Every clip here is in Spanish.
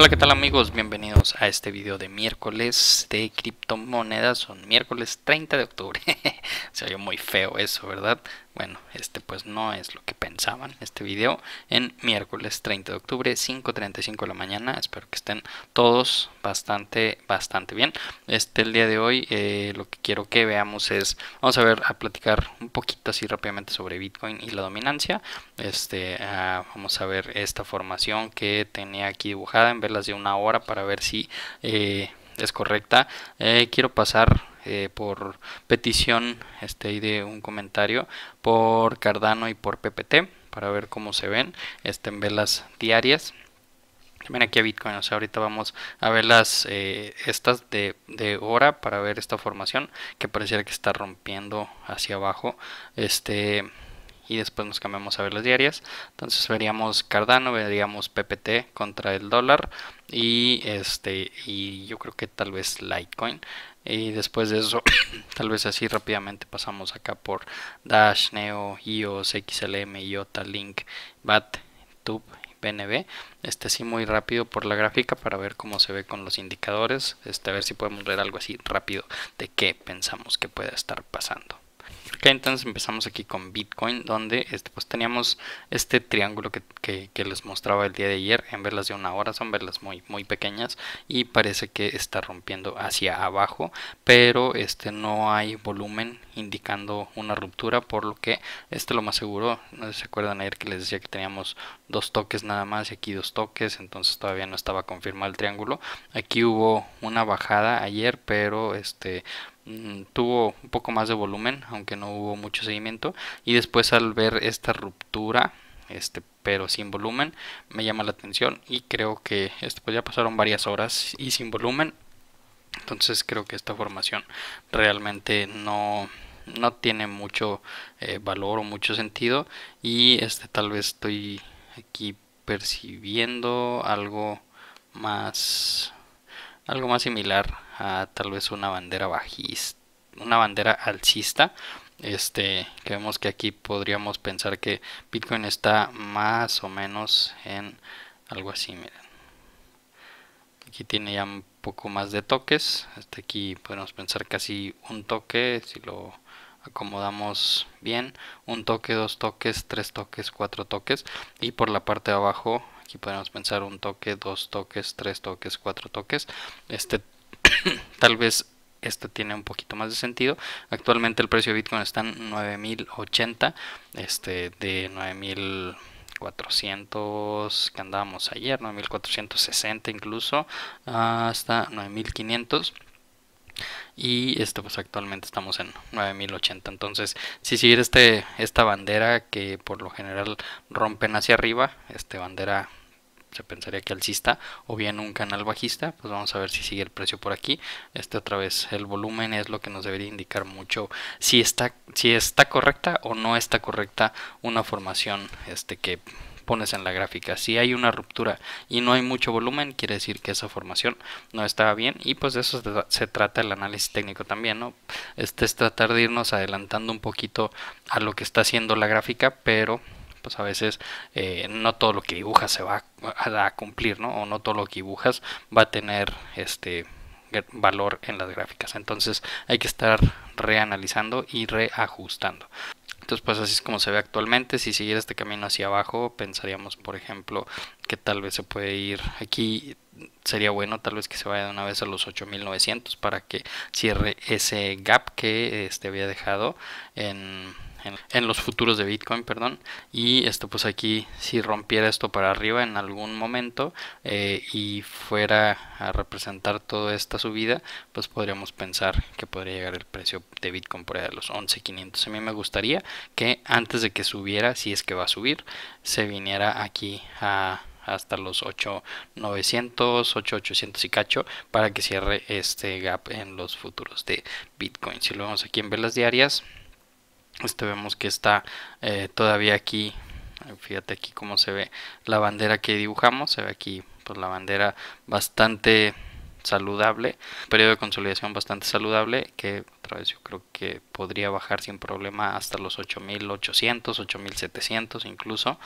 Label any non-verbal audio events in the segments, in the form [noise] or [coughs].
Hola, ¿qué tal amigos? Bienvenidos a este video de miércoles de criptomonedas. Son miércoles 30 de octubre. [laughs] Se oye muy feo eso, ¿verdad? Bueno, este pues no es lo que pensaban, este video, en miércoles 30 de octubre, 5.35 de la mañana. Espero que estén todos bastante, bastante bien. Este, el día de hoy, eh, lo que quiero que veamos es, vamos a ver, a platicar un poquito así rápidamente sobre Bitcoin y la dominancia. Este, ah, vamos a ver esta formación que tenía aquí dibujada en velas de una hora para ver si... Eh, es correcta. Eh, quiero pasar eh, por petición este, y de un comentario por Cardano y por PPT para ver cómo se ven este, en velas diarias. ven aquí a Bitcoin, o sea, ahorita vamos a ver las eh, estas de, de, hora para ver esta formación que pareciera que está rompiendo hacia abajo. Este y después nos cambiamos a ver las diarias. Entonces veríamos Cardano, veríamos PPT contra el dólar y este y yo creo que tal vez Litecoin. Y después de eso, [coughs] tal vez así rápidamente pasamos acá por Dash, Neo, IOS, XLM, IOTA, Link, BAT, Tube, BNB. Este sí muy rápido por la gráfica para ver cómo se ve con los indicadores. Este, a ver si podemos ver algo así rápido de qué pensamos que pueda estar pasando entonces empezamos aquí con Bitcoin, donde este, pues teníamos este triángulo que, les mostraba el día de ayer en verlas de una hora, son verlas muy, muy pequeñas y parece que está rompiendo hacia abajo, pero este no hay volumen indicando una ruptura, por lo que este lo más seguro, no sé si se acuerdan ayer que les decía que teníamos dos toques nada más y aquí dos toques, entonces todavía no estaba confirmado el triángulo. Aquí hubo una bajada ayer, pero este tuvo un poco más de volumen, aunque no hubo mucho seguimiento. Y después al ver esta ruptura, este, pero sin volumen, me llama la atención y creo que este, pues, ya pasaron varias horas y sin volumen. Entonces creo que esta formación realmente no, tiene mucho eh, valor o mucho sentido. Y este tal vez estoy aquí percibiendo algo más algo más similar tal vez una bandera bajista, una bandera alcista. Este, que vemos que aquí podríamos pensar que Bitcoin está más o menos en algo así, miren. Aquí tiene ya un poco más de toques, hasta este, aquí podemos pensar casi un toque, si lo acomodamos bien, un toque, dos toques, tres toques, cuatro toques y por la parte de abajo aquí podemos pensar un toque, dos toques, tres toques, cuatro toques. Este [clears throat] Tal vez esto tiene un poquito más de sentido. Actualmente el precio de Bitcoin está en 9080, este de 9400 que andábamos ayer, 9460 incluso, hasta 9500. Y este pues actualmente estamos en 9080. Entonces, si seguir este esta bandera que por lo general rompen hacia arriba, este bandera se pensaría que alcista o bien un canal bajista pues vamos a ver si sigue el precio por aquí este otra vez el volumen es lo que nos debería indicar mucho si está si está correcta o no está correcta una formación este que pones en la gráfica. Si hay una ruptura y no hay mucho volumen, quiere decir que esa formación no estaba bien. Y pues de eso se trata el análisis técnico también, ¿no? Este es tratar de irnos adelantando un poquito a lo que está haciendo la gráfica, pero pues a veces eh, no todo lo que dibujas se va a, cumplir, ¿no? O no todo lo que dibujas va a tener este valor en las gráficas. Entonces hay que estar reanalizando y reajustando. Entonces pues así es como se ve actualmente. Si siguiera este camino hacia abajo, pensaríamos por ejemplo que tal vez se puede ir aquí sería bueno tal vez que se vaya de una vez a los 8900 para que cierre ese gap que este había dejado en en, los futuros de Bitcoin, perdón. Y esto pues aquí si rompiera esto para arriba en algún momento eh, y fuera a representar toda esta subida, pues podríamos pensar que podría llegar el precio de Bitcoin por ahí a los 11.500. A mí me gustaría que antes de que subiera, si es que va a subir, se viniera aquí a hasta los 8900, 8800 y cacho para que cierre este gap en los futuros de Bitcoin. Si lo vemos aquí en velas diarias, este vemos que está eh, todavía aquí fíjate aquí cómo se ve la bandera que dibujamos se ve aquí pues la bandera bastante saludable periodo de consolidación bastante saludable que otra vez yo creo que podría bajar sin problema hasta los 8800 8700 incluso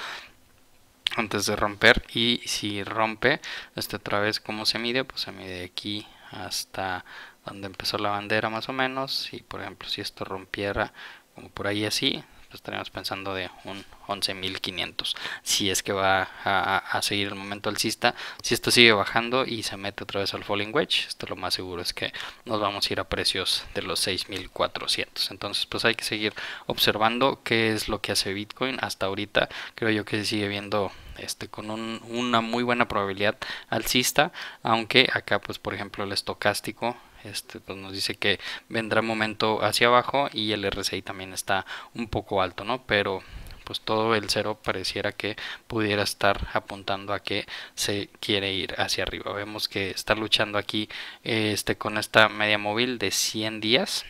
antes de romper y si rompe este otra vez cómo se mide pues se mide aquí hasta donde empezó la bandera más o menos y por ejemplo si esto rompiera como por ahí así, pues, estaríamos estaremos pensando de un 11.500. Si es que va a, seguir el momento alcista, si esto sigue bajando y se mete otra vez al falling wedge, esto lo más seguro es que nos vamos a ir a precios de los 6.400. Entonces, pues hay que seguir observando qué es lo que hace Bitcoin. Hasta ahorita creo yo que se sigue viendo este, con una muy buena probabilidad alcista, aunque acá, pues por ejemplo, el estocástico este, pues nos dice que vendrá momento hacia abajo y el RSI también está un poco alto, ¿no? Pero pues todo el cero pareciera que pudiera estar apuntando a que se quiere ir hacia arriba. Vemos que está luchando aquí este, con esta media móvil de 100 días,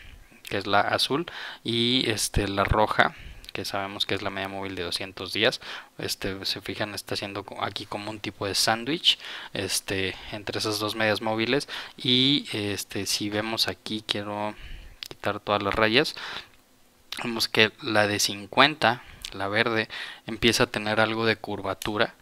que es la azul, y este, la roja que sabemos que es la media móvil de 200 días. Este, se fijan, está haciendo aquí como un tipo de sándwich este, entre esas dos medias móviles. Y este, si vemos aquí, quiero quitar todas las rayas. Vemos que la de 50, la verde, empieza a tener algo de curvatura.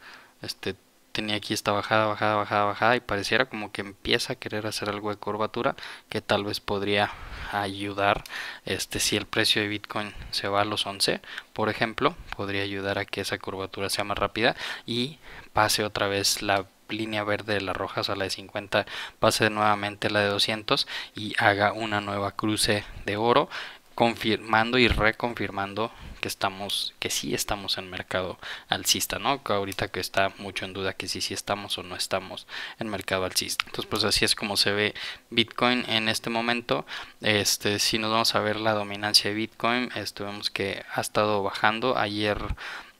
Este, tenía aquí esta bajada, bajada, bajada, bajada y pareciera como que empieza a querer hacer algo de curvatura que tal vez podría ayudar este si el precio de Bitcoin se va a los 11 por ejemplo podría ayudar a que esa curvatura sea más rápida y pase otra vez la línea verde de las rojas a la de 50 pase nuevamente la de 200 y haga una nueva cruce de oro confirmando y reconfirmando que estamos, que sí estamos en mercado alcista, ¿no? Que ahorita que está mucho en duda que sí sí estamos o no estamos en mercado alcista. Entonces, pues así es como se ve Bitcoin en este momento. Este, si nos vamos a ver la dominancia de Bitcoin, estuvimos vemos que ha estado bajando. Ayer,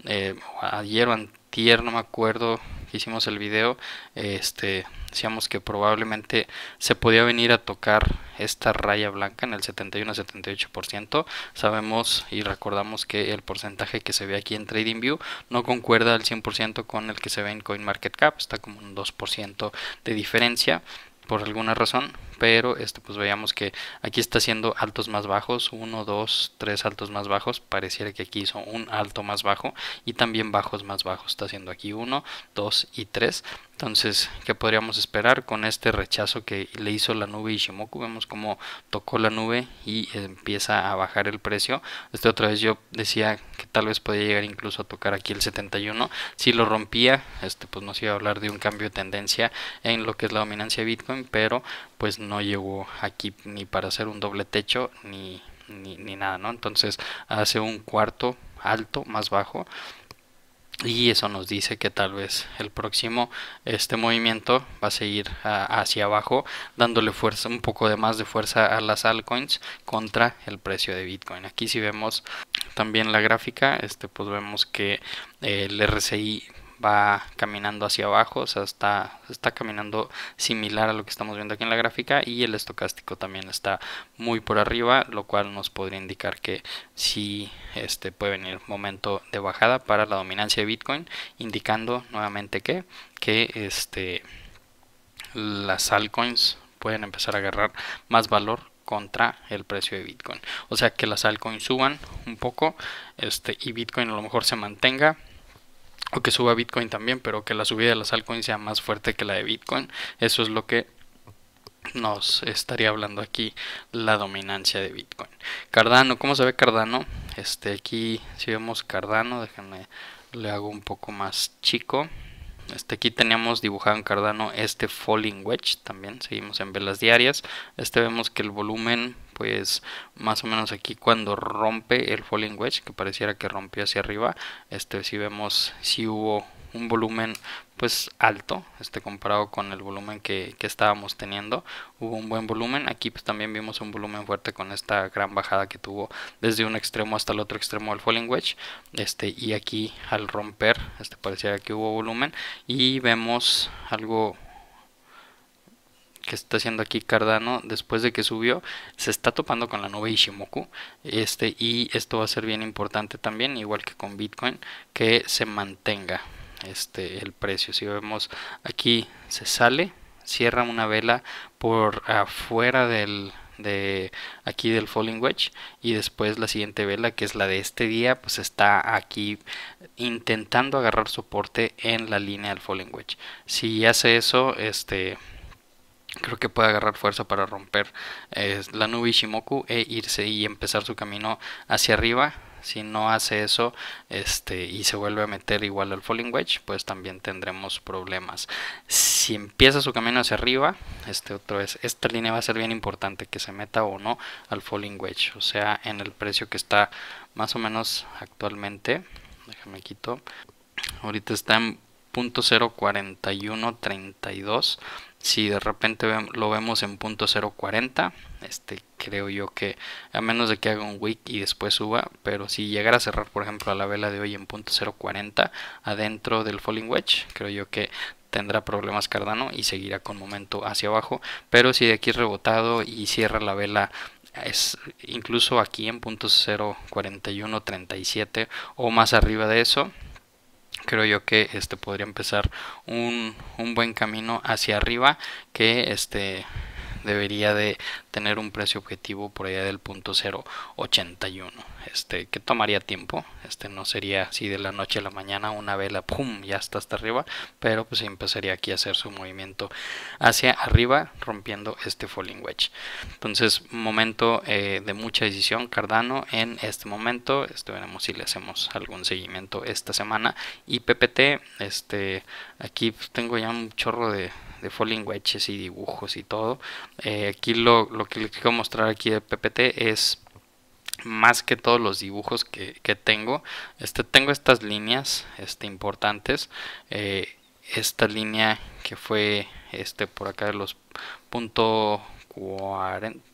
eh, ayer o antier, no me acuerdo, hicimos el video, este decíamos que probablemente se podía venir a tocar esta raya blanca en el 71-78%. Sabemos y recordamos que el porcentaje que se ve aquí en TradingView no concuerda al 100% con el que se ve en CoinMarketCap, está como un 2% de diferencia por alguna razón, pero este pues veíamos que aquí está haciendo altos más bajos, 1, 2, 3 altos más bajos, pareciera que aquí hizo un alto más bajo y también bajos más bajos, está haciendo aquí 1, 2 y 3, entonces ¿qué podríamos esperar con este rechazo que le hizo la nube Ishimoku? Vemos como tocó la nube y empieza a bajar el precio, esta otra vez yo decía que tal vez podía llegar incluso a tocar aquí el 71, si lo rompía, este pues nos iba a hablar de un cambio de tendencia en lo que es la dominancia de Bitcoin, pero pues no llegó aquí ni para hacer un doble techo ni, nada, ¿no? Entonces hace un cuarto alto, más bajo, y eso nos dice que tal vez el próximo este movimiento va a seguir hacia abajo dándole fuerza un poco de más de fuerza a las altcoins contra el precio de bitcoin aquí si vemos también la gráfica este pues vemos que el RSI va caminando hacia abajo, o sea, está, está caminando similar a lo que estamos viendo aquí en la gráfica y el estocástico también está muy por arriba, lo cual nos podría indicar que sí este, puede venir momento de bajada para la dominancia de Bitcoin, indicando nuevamente que, que este, las altcoins pueden empezar a agarrar más valor contra el precio de Bitcoin. O sea que las altcoins suban un poco este, y Bitcoin a lo mejor se mantenga o que suba Bitcoin también, pero que la subida de las altcoins sea más fuerte que la de Bitcoin. Eso es lo que nos estaría hablando aquí la dominancia de Bitcoin. Cardano, ¿cómo se ve Cardano? Este aquí si vemos Cardano, déjenme le hago un poco más chico. Este aquí teníamos dibujado en Cardano este falling wedge, también seguimos en velas diarias. Este vemos que el volumen pues más o menos aquí cuando rompe el falling wedge que pareciera que rompió hacia arriba este si vemos si hubo un volumen pues alto este comparado con el volumen que, estábamos teniendo hubo un buen volumen aquí pues también vimos un volumen fuerte con esta gran bajada que tuvo desde un extremo hasta el otro extremo del falling wedge este y aquí al romper este pareciera que hubo volumen y vemos algo que está haciendo aquí Cardano después de que subió se está topando con la nube Ishimoku este y esto va a ser bien importante también igual que con Bitcoin que se mantenga este el precio si vemos aquí se sale cierra una vela por afuera del de aquí del Falling Wedge y después la siguiente vela que es la de este día pues está aquí intentando agarrar soporte en la línea del Falling Wedge si hace eso este creo que puede agarrar fuerza para romper eh, la nube Ishimoku e irse y empezar su camino hacia arriba. Si no hace eso este, y se vuelve a meter igual al Falling Wedge, pues también tendremos problemas. Si empieza su camino hacia arriba, este otro es esta línea va a ser bien importante que se meta o no al Falling Wedge, o sea, en el precio que está más o menos actualmente. Déjame quito. Ahorita está en 0.04132 si de repente lo vemos en punto 040 este creo yo que a menos de que haga un wick y después suba pero si llegara a cerrar por ejemplo a la vela de hoy en punto 040 adentro del falling wedge creo yo que tendrá problemas Cardano y seguirá con momento hacia abajo pero si de aquí es rebotado y cierra la vela es incluso aquí en punto 04137 o más arriba de eso creo yo que este podría empezar un, un buen camino hacia arriba que este debería de tener un precio objetivo por allá del punto 0.81 este que tomaría tiempo este no sería así de la noche a la mañana una vela pum ya está hasta arriba pero pues empezaría aquí a hacer su movimiento hacia arriba rompiendo este falling wedge entonces momento eh, de mucha decisión Cardano en este momento este veremos si le hacemos algún seguimiento esta semana y PPT este aquí pues tengo ya un chorro de de Falling Wedges y dibujos y todo. Eh, aquí lo, que les quiero mostrar aquí de PPT es más que todos los dibujos que, tengo. Este, tengo estas líneas este, importantes. Eh, esta línea que fue este por acá de los punto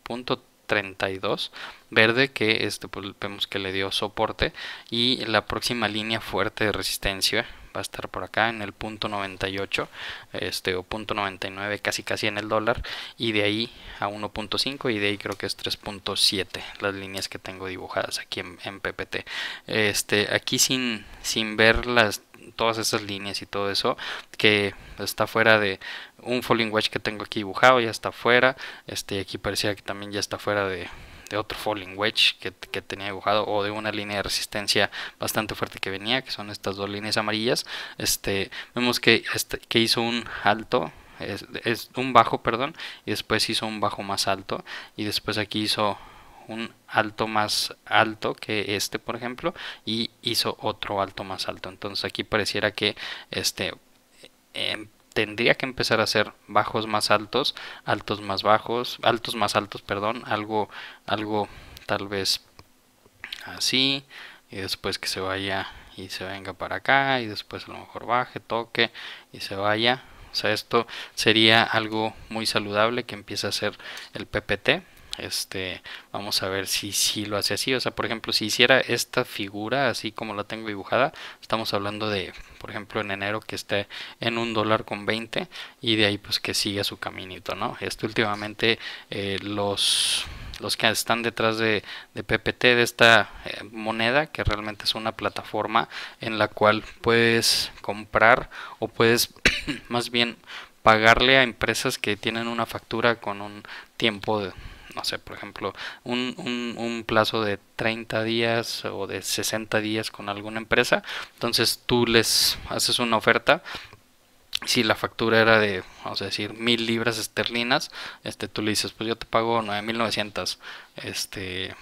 punto 32 verde que este pues, vemos que le dio soporte y la próxima línea fuerte de resistencia va a estar por acá en el punto 98 este o punto 99 casi casi en el dólar y de ahí a 1.5 y de ahí creo que es 3.7 las líneas que tengo dibujadas aquí en, ppt este aquí sin sin ver las todas esas líneas y todo eso que está fuera de un falling wedge que tengo aquí dibujado ya está fuera este aquí parecía que también ya está fuera de, otro falling wedge que, tenía dibujado o de una línea de resistencia bastante fuerte que venía que son estas dos líneas amarillas este vemos que, este, que hizo un alto es un bajo perdón y después hizo un bajo más alto y después aquí hizo un alto más alto que este, por ejemplo, y hizo otro alto más alto. Entonces aquí pareciera que este em, tendría que empezar a hacer bajos más altos, altos más bajos, altos más altos, perdón, algo, algo tal vez así, y después que se vaya y se venga para acá, y después a lo mejor baje, toque y se vaya. O sea, esto sería algo muy saludable que empiece a hacer el PPT este, vamos a ver si, lo hace así. O sea, por ejemplo, si hiciera esta figura así como la tengo dibujada, estamos hablando de, por ejemplo, en enero que esté en un dólar con 20 y de ahí pues que siga su caminito, ¿no? Esto últimamente eh, los los que están detrás de, PPT, de esta eh, moneda, que realmente es una plataforma en la cual puedes comprar o puedes [clears throat] más bien pagarle a empresas que tienen una factura con un tiempo de, sé, por ejemplo, un, un, plazo de 30 días o de 60 días con alguna empresa. Entonces tú les haces una oferta. Si la factura era de, vamos a decir, mil libras esterlinas, este, tú le dices, pues yo te pago 9.900. Este,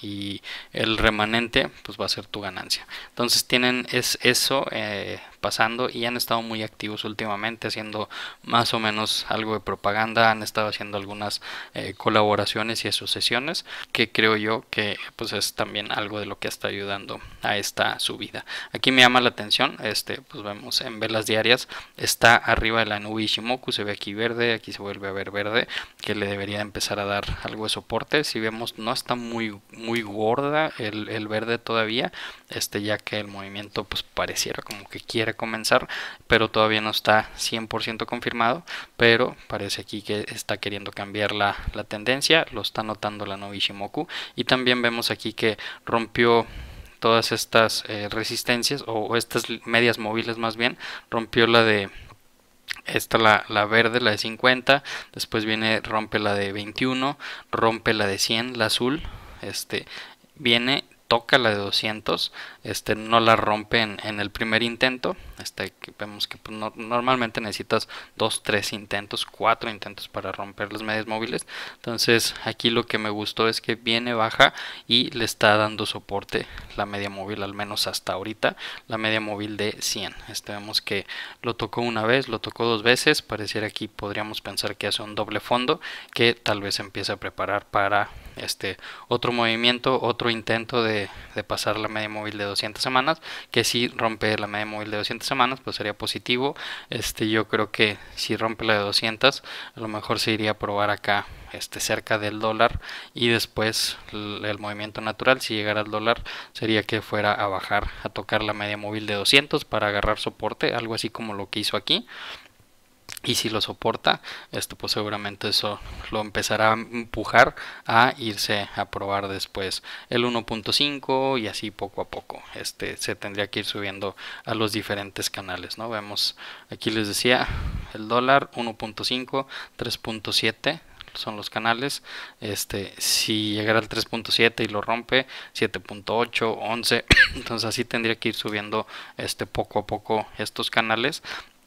y el remanente pues va a ser tu ganancia entonces tienen es eso eh, pasando y han estado muy activos últimamente haciendo más o menos algo de propaganda, han estado haciendo algunas eh, colaboraciones y asociaciones que creo yo que pues es también algo de lo que está ayudando a esta subida. Aquí me llama la atención, este pues vemos en velas diarias está arriba de la nube se ve aquí verde, aquí se vuelve a ver verde, que le debería empezar a dar algo de soporte. Si vemos no está muy muy gorda el, el verde todavía, este ya que el movimiento pues pareciera como que quiere comenzar, pero todavía no está 100% confirmado, pero parece aquí que está queriendo cambiar la, tendencia, lo está notando la Novishimoku y también vemos aquí que rompió todas estas eh, resistencias o, estas medias móviles más bien, rompió la de esta la, la, verde, la de 50. Después viene, rompe la de 21. Rompe la de 100, la azul. Este viene toca la de 200, este, no la rompen en, el primer intento. Este, vemos que pues, normalmente necesitas dos, tres intentos, cuatro intentos para romper las medias móviles. Entonces aquí lo que me gustó es que viene baja y le está dando soporte la media móvil, al menos hasta ahorita, la media móvil de 100. Este, vemos que lo tocó una vez, lo tocó dos veces, pareciera aquí podríamos pensar que hace un doble fondo que tal vez empiece a preparar para este otro movimiento, otro intento de, pasar la media móvil de 200 semanas, que si rompe la media móvil de 200 semanas, pues sería positivo. Este, yo creo que si rompe la de 200, a lo mejor se iría a probar acá este, cerca del dólar y después el, el movimiento natural, si llegara al dólar, sería que fuera a bajar, a tocar la media móvil de 200 para agarrar soporte, algo así como lo que hizo aquí y si lo soporta, esto pues seguramente eso lo empezará a empujar a irse a probar después el 1.5 y así poco a poco. Este se tendría que ir subiendo a los diferentes canales, ¿no? Vemos aquí les decía el dólar 1.5, 3.7 son los canales. Este, si llegara al 3.7 y lo rompe, 7.8, 11, [coughs] entonces así tendría que ir subiendo este poco a poco estos canales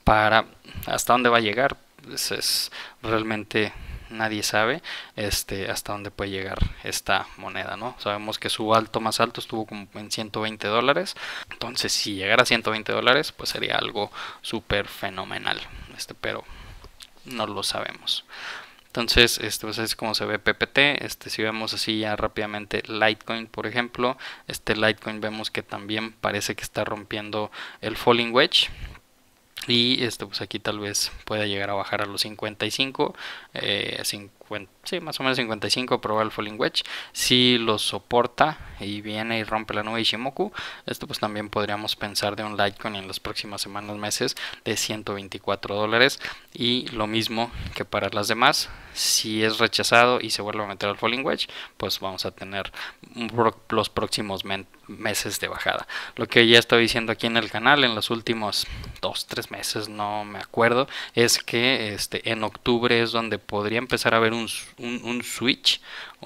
para hasta dónde va a llegar, pues, es realmente nadie sabe este hasta dónde puede llegar esta moneda, ¿no? Sabemos que su alto más alto estuvo como en 120 dólares, entonces si llegara a 120 dólares, pues sería algo súper fenomenal, este, pero no lo sabemos. Entonces, esto pues, es como se ve PPT. Este, si vemos así ya rápidamente Litecoin, por ejemplo, este Litecoin vemos que también parece que está rompiendo el falling wedge y esto pues aquí tal vez pueda llegar a bajar a los 55 50 sí, más o menos 55 probar el Falling Wedge. Si lo soporta y viene y rompe la nube Ishimoku, esto pues también podríamos pensar de un Litecoin en las próximas semanas, meses de 124 dólares. Y lo mismo que para las demás, si es rechazado y se vuelve a meter al Falling Wedge, pues vamos a tener los próximos meses de bajada. Lo que ya estoy diciendo aquí en el canal en los últimos 2, 3 meses, no me acuerdo, es que este, en octubre es donde podría empezar a haber un, switch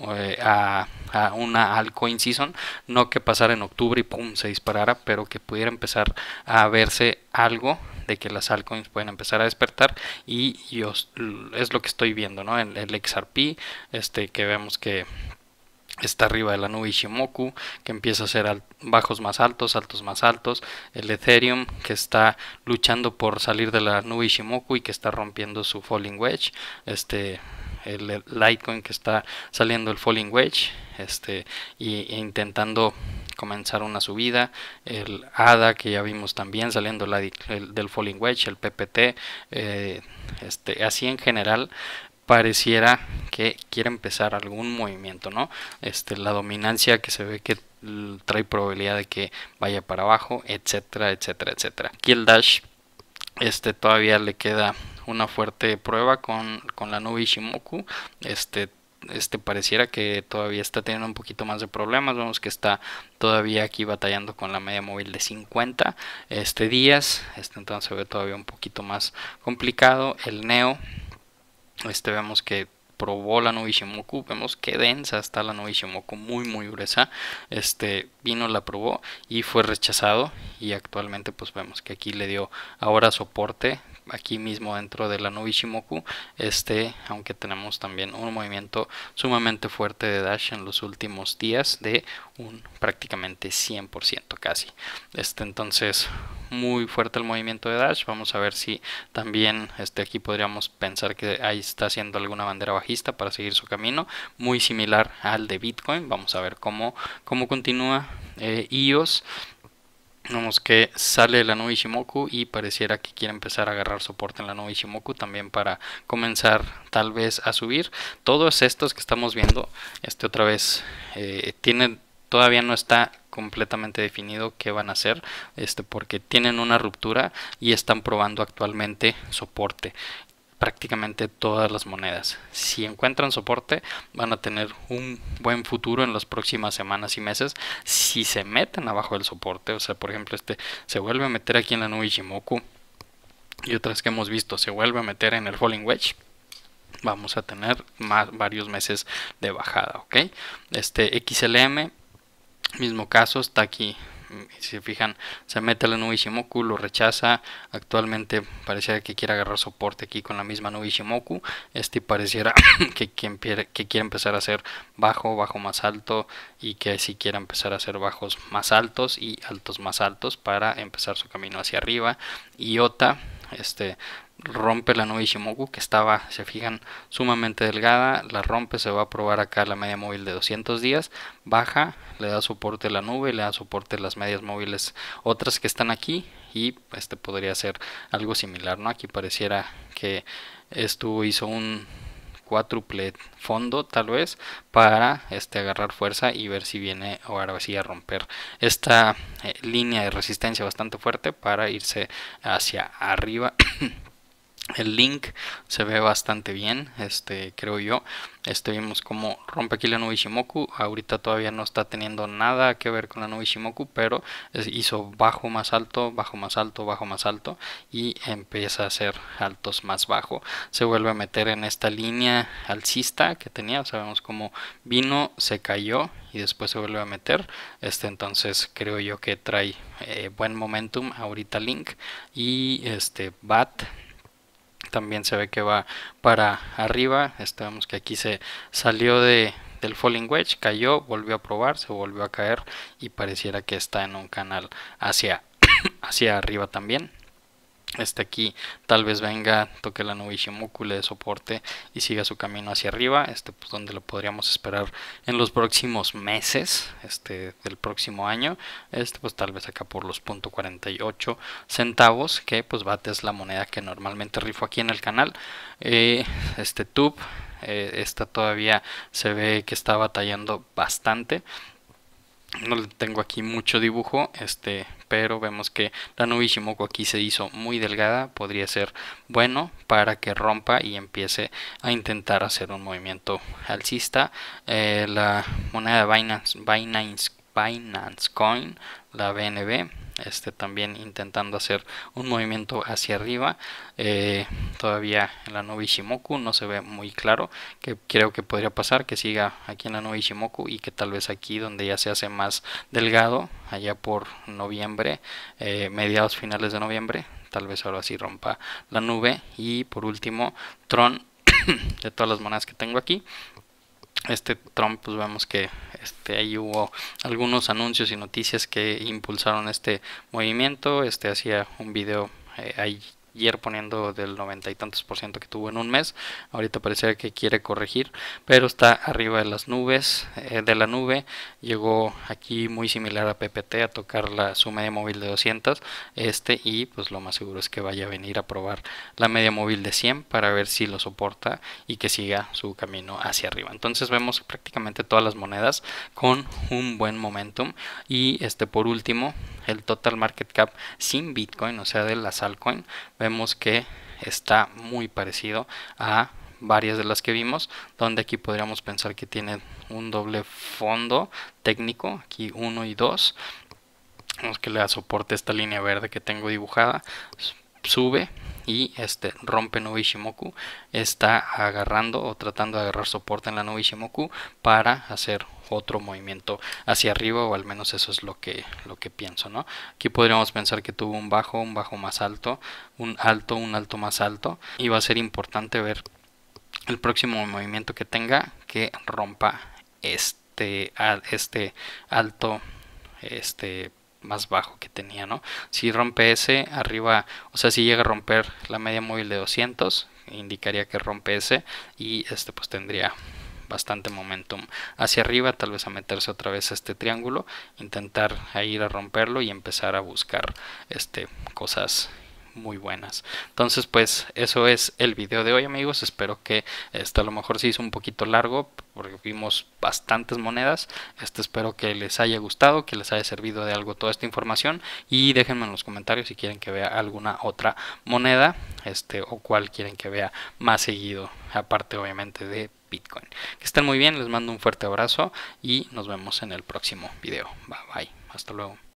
eh, a, una altcoin season, no que pasara en octubre y pum, se disparara, pero que pudiera empezar a verse algo de que las altcoins pueden empezar a despertar y yo, es lo que estoy viendo, ¿no? El, XRP, este, que vemos que está arriba de la nube Ishimoku, que empieza a hacer bajos más altos, altos más altos, el Ethereum, que está luchando por salir de la nube Ishimoku y que está rompiendo su falling wedge, este el Litecoin que está saliendo el falling wedge este, e intentando comenzar una subida, el ADA que ya vimos también saliendo del falling wedge, el PPT, eh, este, así en general pareciera que quiere empezar algún movimiento, ¿no? Este, la dominancia que se ve que trae probabilidad de que vaya para abajo, etcétera, etcétera, etcétera. Aquí el dash este todavía le queda una fuerte prueba con, la nube Este, este pareciera que todavía está teniendo un poquito más de problemas. Vemos que está todavía aquí batallando con la media móvil de 50 este, días. Este entonces se ve todavía un poquito más complicado. El Neo, este vemos que probó la Novishimoku, vemos que densa está la Novishimoku, muy muy gruesa. Este vino, la probó y fue rechazado. Y actualmente pues vemos que aquí le dio ahora soporte aquí mismo dentro de la novishimoku este, aunque tenemos también un movimiento sumamente fuerte de Dash en los últimos días de un prácticamente 100% casi. Este, entonces, muy fuerte el movimiento de Dash. Vamos a ver si también este, aquí podríamos pensar que ahí está haciendo alguna bandera bajista para seguir su camino, muy similar al de Bitcoin. Vamos a ver cómo, cómo continúa eh, IOS. Vemos que sale la nube y pareciera que quiere empezar a agarrar soporte en la nube también para comenzar tal vez a subir. Todos estos que estamos viendo, este otra vez, eh, tienen, todavía no está completamente definido qué van a hacer este porque tienen una ruptura y están probando actualmente soporte prácticamente todas las monedas. Si encuentran soporte, van a tener un buen futuro en las próximas semanas y meses. Si se meten abajo del soporte, o sea, por ejemplo, este se vuelve a meter aquí en la nube y otras que hemos visto, se vuelve a meter en el Falling Wedge. Vamos a tener más, varios meses de bajada, ¿ok? Este XLM, mismo caso, está aquí si se fijan, se mete la nube lo rechaza. Actualmente pareciera que quiere agarrar soporte aquí con la misma nube Este pareciera [coughs] que, que quiere empezar a hacer bajo, bajo más alto. Y que si quiere empezar a hacer bajos más altos y altos más altos para empezar su camino hacia arriba. Y Ota, este rompe la nube Ishimoku, que estaba, se fijan, sumamente delgada, la rompe, se va a probar acá la media móvil de 200 días, baja, le da soporte a la nube, le da soporte a las medias móviles otras que están aquí y este podría ser algo similar, ¿no? Aquí pareciera que esto hizo un cuádruple fondo tal vez para este agarrar fuerza y ver si viene ahora sí a romper esta eh, línea de resistencia bastante fuerte para irse hacia arriba [coughs] El link se ve bastante bien, este creo yo. Este vimos cómo rompe aquí la nube Ahorita todavía no está teniendo nada que ver con la nube pero hizo bajo más alto, bajo más alto, bajo más alto y empieza a hacer altos más bajo. Se vuelve a meter en esta línea alcista que tenía. Sabemos cómo vino, se cayó y después se vuelve a meter. Este entonces creo yo que trae eh, buen momentum ahorita Link y este BAT también se ve que va para arriba. Estamos que aquí se salió de, del falling wedge, cayó, volvió a probar, se volvió a caer y pareciera que está en un canal hacia, [coughs] hacia arriba también este aquí tal vez venga, toque la nube Ishimoku, le soporte y siga su camino hacia arriba, este pues donde lo podríamos esperar en los próximos meses, este del próximo año, este pues tal vez acá por los .48 centavos, que pues bate es la moneda que normalmente rifo aquí en el canal, eh, este tube, eh, esta todavía se ve que está batallando bastante, no tengo aquí mucho dibujo, este, pero vemos que la nubishimoku aquí se hizo muy delgada, podría ser bueno para que rompa y empiece a intentar hacer un movimiento alcista. Eh, la moneda Binance Coin la BNB este, también intentando hacer un movimiento hacia arriba. Eh, todavía en la nube Ishimoku no se ve muy claro que creo que podría pasar que siga aquí en la nube Ishimoku y que tal vez aquí donde ya se hace más delgado, allá por noviembre, eh, mediados finales de noviembre, tal vez ahora sí rompa la nube. Y por último, Tron [coughs] de todas las monedas que tengo aquí este Trump, pues vemos que este, ahí hubo algunos anuncios y noticias que impulsaron este movimiento. Este hacía un video eh, ahí ayer poniendo del noventa y tantos por ciento que tuvo en un mes. Ahorita parecía que quiere corregir, pero está arriba de las nubes, eh, de la nube. Llegó aquí muy similar a PPT a tocar la, su media móvil de 200. Este y pues lo más seguro es que vaya a venir a probar la media móvil de 100 para ver si lo soporta y que siga su camino hacia arriba. Entonces vemos prácticamente todas las monedas con un buen momentum y este por último el total market cap sin Bitcoin, o sea de las altcoins vemos que está muy parecido a varias de las que vimos, donde aquí podríamos pensar que tiene un doble fondo técnico, aquí 1 y 2, vemos que le da soporte esta línea verde que tengo dibujada, sube y este rompe Nobishimoku está agarrando o tratando de agarrar soporte en la Nubishimoku para hacer otro movimiento hacia arriba o al menos eso es lo que lo que pienso no aquí podríamos pensar que tuvo un bajo un bajo más alto un alto un alto más alto y va a ser importante ver el próximo movimiento que tenga que rompa este este alto este más bajo que tenía, ¿no? Si rompe ese arriba, o sea, si llega a romper la media móvil de 200, indicaría que rompe ese y este pues tendría bastante momentum hacia arriba, tal vez a meterse otra vez a este triángulo, intentar ir a romperlo y empezar a buscar este cosas muy buenas. Entonces, pues eso es el video de hoy, amigos. Espero que este a lo mejor se hizo un poquito largo, porque vimos bastantes monedas. Este, espero que les haya gustado, que les haya servido de algo toda esta información y déjenme en los comentarios si quieren que vea alguna otra moneda, este o cuál quieren que vea más seguido, aparte obviamente de Bitcoin. Que estén muy bien, les mando un fuerte abrazo y nos vemos en el próximo video. Bye bye, hasta luego.